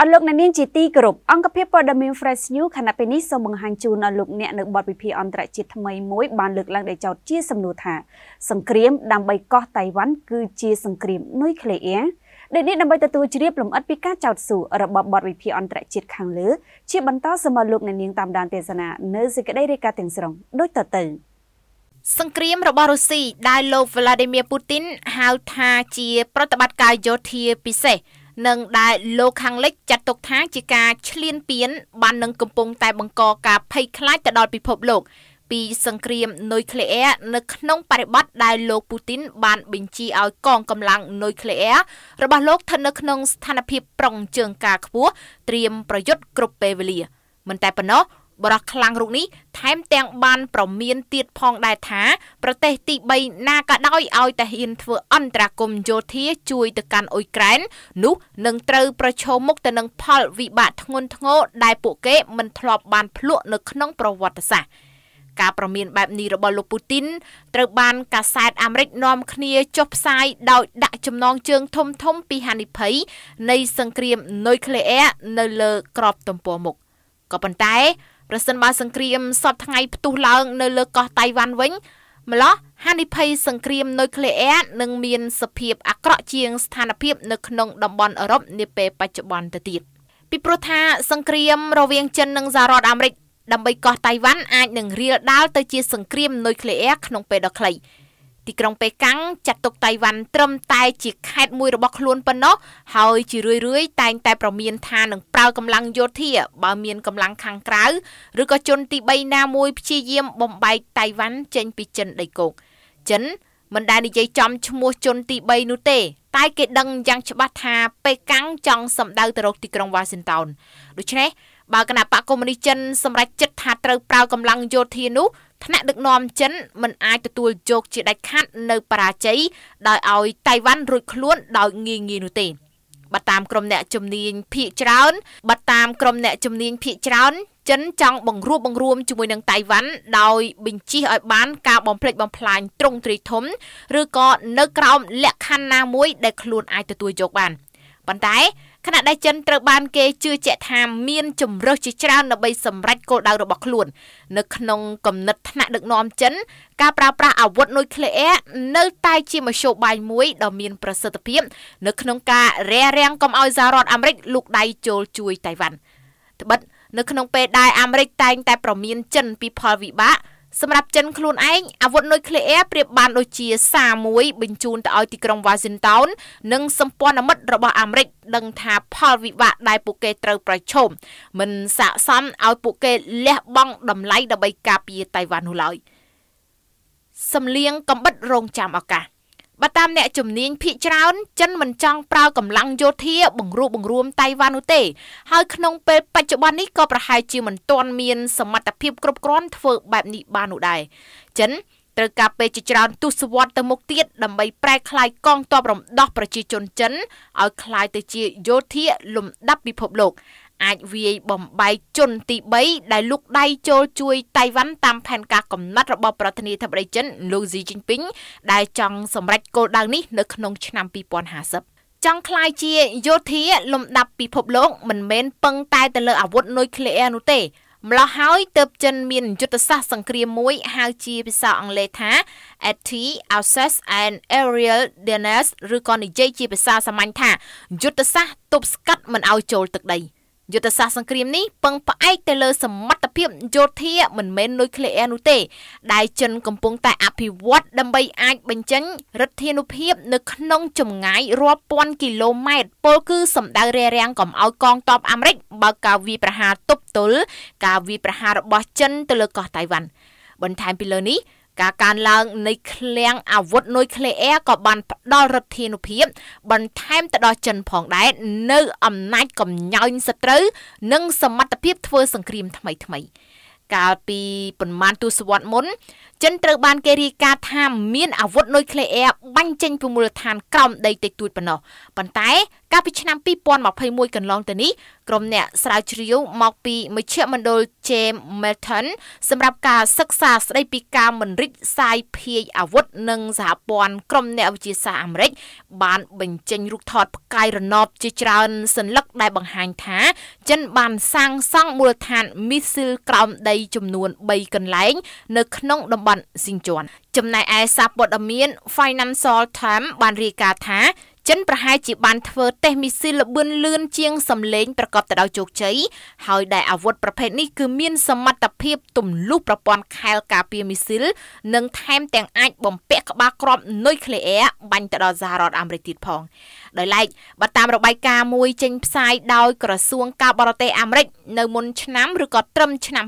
អរលោកអ្នកនាងជាទីគោរពអង្គភាពព័ត៌មាន Fresh News ខណៈពេលនេះសូមបង្ហាញជូនអរលោកអ្នកនៅបទវិភាគអន្តរជាតិថ្មីមួយ បានលើកឡើងដោយចោទជាសំណួរថាសង្គ្រាមដើម្បីកោះតៃវ៉ាន់គឺជាសង្គ្រាមនុយក្លេអ៊ែរដែលនេះដើម្បីទទួលជ្រាបលំអិតពីការចោទសួររបស់បទវិភាគអន្តរជាតិខាងលើជាបន្តសូមអរលោកអ្នកនាងតាមដានទេសនានៅសេចក្តីរាយការណ៍ទាំងស្រុងដូចតទៅសង្គ្រាមរបស់រុស្ស៊ីដែលលោក Vladimir Putin ហៅថាជាប្រតិបត្តិការយោធាពិសេសនិងដែលលោកខាងលិចចាត់ទុកថាជាការឈ្លានពាន បាននឹងកំពុងតែបង្កការភ័យខ្លាចទៅដល់ពិភពលោក ពីសង្គ្រាមនុយក្លេអ៊ែរនៅក្នុង បរិបទដែលលោកពូទីន បាន បញ្ជាឲ្យកងកម្លាំងនុយក្លេអ៊ែររបស់លោកស្ថិតនៅក្នុងស្ថានភាពប្រុងជើងការខ្ពស់ត្រៀមប្រយុទ្ធគ្រប់ពេលវេលាមិនតែប៉ុណ្ណោះបរោះខ្លាំងរូបនេះថែមទាំងបានប្រមានទៀតផងដែរថា ប្រទេសទី3ណាក៏ដោយឲ្យតែហ៊ានធ្វើអន្តរាគមយោធាជួយទៅកាន់អ៊ុយក្រែននោះនឹងត្រូវប្រឈមមុខទៅនឹងផលវិបាកធ្ងន់ធ្ងរដែលពួកគេមិនធ្លាប់បានភ្លក់នៅក្នុងប្រវត្តិសាស្ត្រការប្រមានបែបនេះរបស់លោកពូទីនត្រូវបានកាសែតអាមេរិកនាំគ្នាចុះផ្សាយដោយដាក់ចំណងជើងធំធំពីហានិភ័យនៃសង្គ្រាមនុយក្លេអ៊ែរនៅលើក្របទំព័រមុខក៏ប៉ុន្តែប្រសិនបើសង្គ្រាមសពថ្ងៃផ្ទុះឡើង នៅលើកោះតៃវ៉ាន់វិញម្លោះហានិភ័យសង្គ្រាមនុយក្លេអ៊ែរនឹងមានសភាពអាក្រក់ជាងស្ថានភាពនៅក្នុងតំបន់អឺរ៉ុបនាពេលបច្ចុប្បន្នទៅទៀតពីព្រោះថាសង្គ្រាមរវាងចិននិងសហរដ្ឋអាមេរិកដើម្បីកោះតៃវ៉ាន់អាចនឹងរៀលដាលទៅជាសង្គ្រាមនុយក្លេអ៊ែរក្នុងពេលដ៏ខ្លីទីក្រុងប៉េកាំងចាត់ទុកតៃវ៉ាន់ត្រឹមតែជាខេត្តមួយរបស់ខ្លួនប៉ុណ្ណោះហើយជារឿយរឿយតែងតែប្រមានថានឹងប្រើកម្លាំងយោធា បើមានកម្លាំងខាងក្រៅឬក៏ជនទី3ណាមួយព្យាយាមបំបែកតៃវ៉ាន់ចេញពីចិនដីគោកចិនមិនដែលនិយាយចំឈ្មោះជនទី3នោះទេ តែគេដឹងយ៉ាងច្បាស់ថាប៉េកាំងចង់សម្ដៅទៅរកទីក្រុងវ៉ាស៊ីនតោនដូច្នេះបើគណៈបកកុម្មុយនីសចិនសម្រេចចិត្តថាត្រូវប្រើកម្លាំងយោធានោះថ្នាក់ដឹកនាំចិនមិនអាចទទួលយកជាដាច់ខាតនៅបរាជ័យដោយឲ្យតៃវ៉ាន់រួចខ្លួនដោយងាយងាយនោះទេបើតាមក្រុមអ្នកជំនាញភៀកច្រើនបើតាមក្រុមអ្នកជំនាញភៀកច្រើនចិនចង់បង្រួបបង្រួមជាមួយនឹងតៃវ៉ាន់ដោយបញ្ជិះឲ្យបានការបំផ្លិចបំផ្លាញត្រង់ទ្រីធំឬក៏នៅក្រោមលក្ខខណ្ឌណាមួយដែលខ្លួនអាចទទួលយកបានប៉ុន្តែខណៈដែលចិនត្រូវបានគេជឿជាក់ថាមានជំរើសជាច្រើនដើម្បីសម្រេចគោលដៅរបស់ខ្លួន នៅក្នុងគំនិតថ្នាក់ដឹកនាំចិន ការប្រើប្រាស់អាវុធនុយក្លេអ៊ែរនៅតែជាមធ្យោបាយមួយដ៏មានប្រសិទ្ធភាពនៅក្នុងការរារាំងកុំឲ្យសហរដ្ឋអាមេរិកលូកដៃចូលជួយតៃវ៉ាន់ត្បិតនៅក្នុងពេលដែលអាមេរិកតែងតែប្រមានចិនពីផលវិបាកសម្រាប់ចិនខ្លួនឯងអាវុធនុយក្លេអ៊ែរប្រៀបបានដូចជាសារមួយបញ្ជូនទៅឲ្យទីក្រុង Washington និងសម្ព័ន្ធមិត្តរបស់អាមេរិកដឹងថាផលវិបាកដែលពួកគេត្រូវប្រឈមមិនស័ក្តិសមឲ្យពួកគេលះបង់តម្លៃដើម្បីការពារតៃវ៉ាន់នោះឡើយសំលៀងកំបិតរងចាំឱកាសបើតាមអ្នកជំនាញភៀកច្រើន ចិនមិនចង់ប្រើកម្លាំងយោធា បង្រួបបង្រួមតៃវ៉ាន់នោះទេ ហើយក្នុង ពេលបច្ចុប្បន្ននេះក៏ប្រហែលជាមិនទាន់មានសមត្ថភាពគ្រប់គ្រាន់ធ្វើបែបនេះបាននោះដែរចិនត្រូវការពេលជាច្រើនទស្សវត្សទៅមុខទៀតដើម្បីប្រែក្លាយកងទ័ពរំដោះប្រជាជនចិនឲ្យក្លាយទៅជាយោធា លំដាប់ពិភពលោកអាចវាយបំបែកជនទី3ដែលលុកដៃចូលជួយតៃវ៉ាន់តាមផែនការកំណត់របស់ប្រធានាធិបតីចិនលោកស៊ីជីនពីងដែលចង់សម្រេចគោលដៅនេះនៅក្នុងឆ្នាំ2050ចង់ខ្លាយជាយោធា លំដាប់ពិភពលោកមិនមែនពឹងតែទៅលើអាវុធនុយក្លេអ៊ែរនោះទេម្លោះហើយទើបចិនមានយុទ្ធសាស្ត្រសង្គ្រាមមួយហៅជាភាសាអង់គ្លេសថា AT Access and Aerial Defense ឬក៏និយាយជាភាសាសាមញ្ញថាយុទ្ធសាស្ត្រទប់ស្កាត់មិនឲ្យចូលទឹកដី។យុទ្ធសាស្ត្រសង្គ្រាមនេះពឹងផ្អែកទៅលើសមត្ថភាពយោធាមិនមែនលុយក្លេអ៊ែរនោះទេដែលចិនកំពុងតែអភិវឌ្ឍដើម្បីអាចបញ្ចេញរដ្ឋធានុភាពនៅក្នុងចម្ងាយរាប់ពាន់គីឡូម៉ែត្រពលគឺសម្ដៅរារាំងកុំឲ្យកងទ័ពអាមេរិកបើកការវាយប្រហារទប់ទល់ការវាយប្រហាររបស់ចិនទៅលើកោះតៃវ៉ាន់បន្ថែមពីលើនេះការកើនឡើងនៃឃ្លាំងអាវុធនុយក្លេអ៊ែរក៏បានផ្ដល់រដ្ឋធានុភាព បន្ថែមទៅដល់ចិនផងដែរនៅអំណាចកំញោញសត្រូវនិងសមត្ថភាពធ្វើសង្គ្រាមថ្មីថ្មី កាលពីប្រមាណទសវត្សរ៍មុនចិនត្រូវបានគេរាយការណ៍ថាមានអាវុធនុយក្លេអ៊ែរបាញ់ចេញពីមូលដ្ឋានក្រោមដីតិចតួចប៉ុណ្ណោះប៉ុន្តែកាលពីឆ្នាំ2021កន្លងទៅនេះក្រុមអ្នកស្រាវជ្រាវមកពីមជ្ឈមណ្ឌល James Melton សម្រាប់ការសិក្សាស្ដីពីការមិនរិចសាយភាយអាវុធនិងសហព័ន្ធក្រុមអ្នកវិទ្យាសាស្ត្រអាមេរិកបានបញ្ចេញរូបថតផ្កាយរណបជាច្រើនសន្លឹកដែលបង្ហាញថាចិនបានសាងសង់មូលដ្ឋានមីស៊ីលក្រោមដីចំនួន3កន្លែង នៅក្នុងតំប័ណ្ណស៊ីងជាន់ចំណែកឯសារព័ត៌មាន Financial Times បានរាយការណ៍ថាចិនប្រហែលជាបានធ្វើតេស្តមីស៊ីលល្បឿនលឿនជាងសម្លេងប្រកបទៅដោយជោគជ័យហើយដែលអាវុធប្រភេទនេះគឺមានសមត្ថភាពទម្លុះប្រព័ន្ធខែលការពារមីស៊ីល និងថែមទាំងអាចបំពាក់ក្បាលគ្រាប់នុយក្លេអ៊ែរបាញ់ទៅដល់សហរដ្ឋអាមេរិកទៀតផងដោយឡែកបើតាមរបាយការណ៍មួយចេញផ្សាយដោយក្រសួងការបរទេសអាមេរិក នៅមុនឆ្នាំឬក៏ត្រឹមឆ្នាំ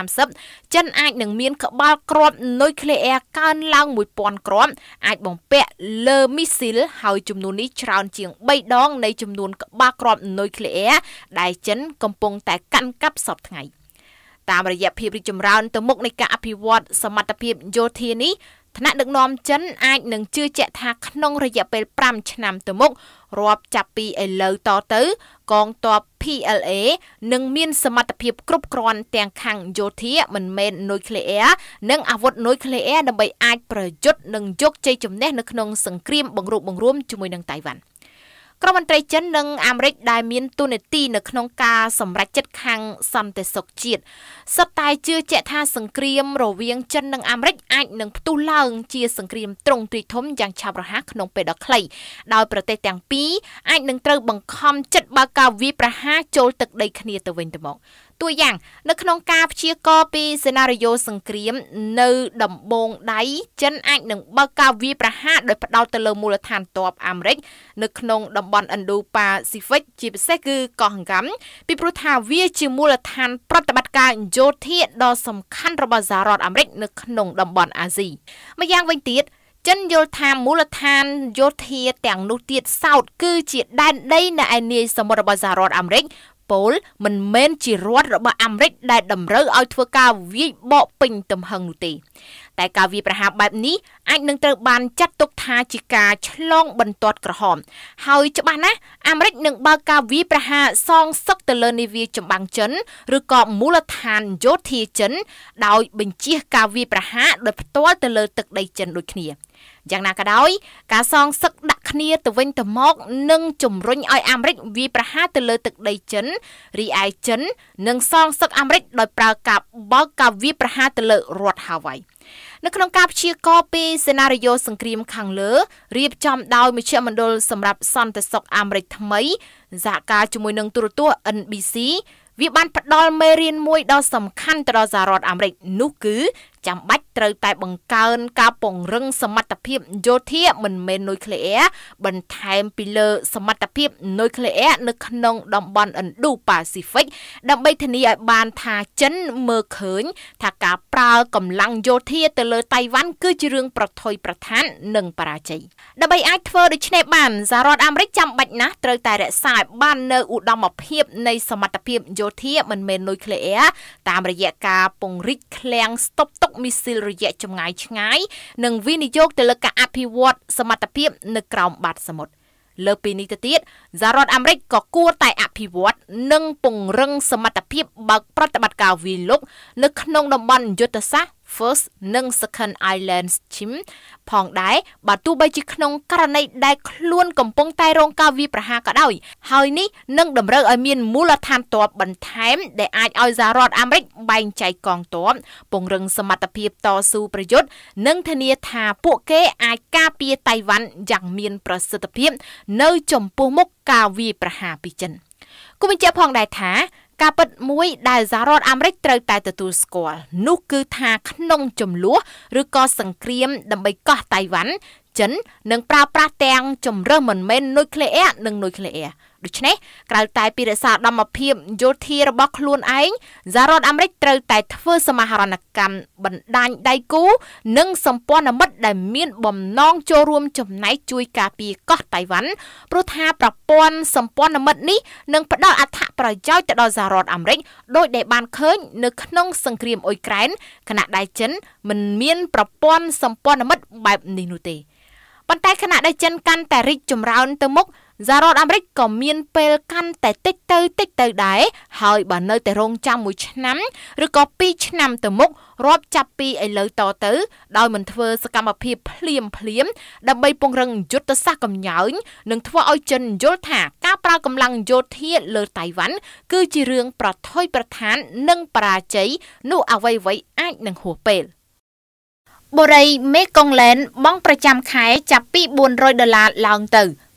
2030ចិនអាចនឹងមានក្បាលគ្រាប់នុយក្លេអ៊ែរកើនឡើង1000គ្រាប់អាចបំពាក់លើមីស៊ីលហើយចំនួននេះច្រើនជាង3ដង នៃចំនួនក្បាលគ្រាប់នុយក្លេអ៊ែរដែលចិនកំពុងតែកាន់កាប់សពថ្ងៃ តាមរយៈភាពរីកចម្រើនទៅមុខនៃការអភិវឌ្ឍសមត្ថភាពយោធានេះថ្នាក់ដឹកនាំចិនអាចនឹងជឿជាក់ថាក្នុងរយៈពេល5ឆ្នាំទៅមុខរាប់ចាប់ពីឥឡូវតទៅកងទ័ព PLA នឹងមានសមត្ថភាពគ្រប់គ្រាន់ទាំងខាងយោធាមិនមែននុយក្លេអ៊ែរនិងអាវុធនុយក្លេអ៊ែរដើម្បីអាចប្រយុទ្ធនិងយកជ័យជំនះនៅក្នុងសង្គ្រាមបង្រួបបង្រួមជាមួយនឹងតៃវ៉ាន់។រដ្ឋមន្ត្រីចិននិងអាមេរិកដែលមានទូនាទីនៅក្នុងការសម្រេចចិត្តខាងសន្តិសុខជាតិសុទ្ធតែជឿជាក់ថាសង្គ្រាមរវាងចិននិងអាមេរិកអាចនឹងផ្ទុះឡើង ជា សង្គ្រាមទ្រង់ទ្រាយធំយ៉ាងឆាប់រហ័សក្នុងពេលដ៏ខ្លីដោយប្រទេសទាំងពីរអាចនឹងត្រូវបង្ខំចិត្តបើកការវាយប្រហារចូលទឹកដីគ្នាទៅវិញទៅមកតួយ៉ាងនៅក្នុងការព្យាករពីសេណារីយ៉ូសង្គ្រាមនៅដំបងដៃចិនអាចនឹងបើកការវាយប្រហារដោយផ្ដោតទៅលើមូលដ្ឋានទ័ពអាមេរិក នៅក្នុងតំបន់ Indo-Pacific ជាពិសេសគឺកោះហង្កាំពីព្រោះថាវាជាមូលដ្ឋានប្រតិបត្តិការយោធាដ៏សំខាន់របស់សហរដ្ឋអាមេរិកនៅក្នុងតំបន់អាស៊ីម្យ៉ាងវិញទៀតចិនយល់ថាមូលដ្ឋានយោធាទាំងនោះទៀតសោត គឺជាដែនដីនៅឯនាយសមុទ្ររបស់សហរដ្ឋអាមេរិកពលមិនមែនជារដ្ឋរបស់អាមេរិក ដែលតម្រូវឲ្យធ្វើការវាយបកពេញទំហឹងនោះទេតែការវាយប្រហារបែបនេះអាចនឹងត្រូវបានចាត់ទុកថាជាការឆ្លងបន្ទាត់ក្រហមហើយច្បាស់ណាស់អាមេរិកនឹងបើកការវាយប្រហារសងសឹកទៅលើនាវាចម្បាំងចិន ឬក៏មូលដ្ឋានយោធាចិនដោយ បញ្ជាការវាយប្រហារដោយផ្ទាល់ទៅលើទឹកដីចិនដូចគ្នា។យ៉ាងណាក៏ដោយ ការសងសឹកដាក់គ្នាទៅវិញទៅមកនឹងជំរុញឲ្យអាមេរិកវាយប្រហារទៅលើទឹកដីចិនរីឯចិននឹងសងសឹកអាមេរិក ដោយប្រើការបើកការវាយប្រហារទៅលើរដ្ឋហាវ៉ៃនៅក្នុងការព្យាករណ៍ពីសេណារីយ៉ូសង្គ្រាមខាងលើរៀបចំដោយមជ្ឈមណ្ឌលសម្រាប់សន្តិសុខអាមេរិកថ្មីសហការជាមួយនឹងទូរទស្សន៍ NBC វាបាន ផ្ដល់មេរៀនមួយដ៏សំខាន់ទៅដល់សហរដ្ឋអាមេរិកនោះគឺចាំបាច់ត្រូវតែបង្កើនការពង្រឹងសមត្ថភាពយោធាមិនមែននុយក្លេអ៊ែរបន្ថែមពីលើសមត្ថភាពនុយក្លេអ៊ែរនៅក្នុងតំបន់ឥណ្ឌូប៉ាស៊ីហ្វិកដើម្បីធានាឲ្យបានថាចិនមើលឃើញថាការប្រើកម្លាំងយោធាទៅលើតៃវ៉ាន់គឺជារឿងប្រថុយប្រឋាននិងបរាជ័យដើម្បីអាចធ្វើដូច្នេះបានសហរដ្ឋអាមេរិកចាំបាច់ណាស់ត្រូវតែរក្សាឲ្យបាននៅឧត្តមភាពនៃសមត្ថភាពយោធា មិនមែននុយក្លេអ៊ែរតាមរយៈការពង្រីកឃ្លាំងស្តុបទុកកមីស៊ីលរយៈចម្ងាយឆ្ងាយនិងវិនិយោគទៅលើការអភិវឌ្ឍសមត្ថភាពនៅក្រោមបាតសមុទ្រលើពីនេះទៅទៀតសហរដ្ឋអាមេរិកក៏គួរតែអភិវឌ្ឍនិងពង្រឹងសមត្ថភាពបើកប្រតិបត្តិការវាយលុកនៅក្នុងតំបន់យុទ្ធសាស្ត្រ First និង Second Island Chim ផងដែរបើទោះបីជាក្នុងករណីដែលខ្លួនកំពុងតែរងការវាយប្រហារក៏ដោយហើយនេះនឹងតម្រូវឲ្យមានមូលដ្ឋានទ័ពបន្ថែម ដែលអាចឲ្យសហរដ្ឋអាមេរិកបែងចែកកងទ័ពពង្រឹងសមត្ថភាពតស៊ូប្រយុទ្ធនិងធានាថាពួកគេ អាចការពារតៃវ៉ាន់យ៉ាងមានប្រសិទ្ធភាពនៅ ចំពោះមុខការវាយប្រហារពីចិនគូបញ្ជាក់ផងដែរថាការពិតមួយដែលសហរដ្ឋអាមេរិកត្រូវតែទទួលស្គាល់នោះគឺថាក្នុងចំនួនឬក៏សង្គ្រាមដើម្បីកោះតៃវ៉ាន់ចិននឹងប្រើប្រាស់ទាំងជំរើសមិនមែននុយក្លេអ៊ែរនិងនុយក្លេអ៊ែរដូច្នេះក្រៅតែពីរដ្ឋាភិបាលភាពយោធារបស់ខ្លួនឯងសហរដ្ឋអាមេរិកត្រូវតែធ្វើ សមាហរណកម្មបណ្ដាញដៃគូ និងសម្ព័ន្ធមិត្តដែលមាន បំណងចូលរួមចំណែកជួយ ការពារកោះតៃវ៉ាន់ព្រោះថាប្រព័ន្ធសម្ព័ន្ធមិត្តនេះនឹងផ្ដល់អត្ថប្រយោជន៍ទៅដល់សហរដ្ឋអាមេរិកដោយដែលបានឃើញ នៅក្នុងសង្គ្រាមអ៊ុយក្រែនខណៈដែលចិនមិនមានប្រព័ន្ធសម្ព័ន្ធមិត្តបែបនេះនោះទេប៉ុន្តែខណៈដែលចិនកាន់តែរីកចម្រើនទៅមុខសហរដ្ឋអាមេរិកក៏មានពេលកាន់តែតិចទៅតិចទៅដែរហើយបើនៅតែរងចាំមួយឆ្នាំឬក៏2ឆ្នាំទៅមុខរាប់ចាប់ពីឥឡូវតទៅ ដោយមិនធ្វើសកម្មភាពភ្លាមភ្លាមដើម្បីពង្រឹងយុទ្ធសាស្ត្រកម្ញើញនិងធ្វើឲ្យចិនយល់ថាការប្រើកម្លាំងយោធាលើតៃវ៉ាន់គឺជារឿងប្រថុយប្រឋាន និងបរាជ័យនោះអ្វីៗអាចនឹងហួសពេល។បុរីមេកុងឡែន បង់ប្រចាំខែចាប់ពី400ដុល្លារឡើងទៅ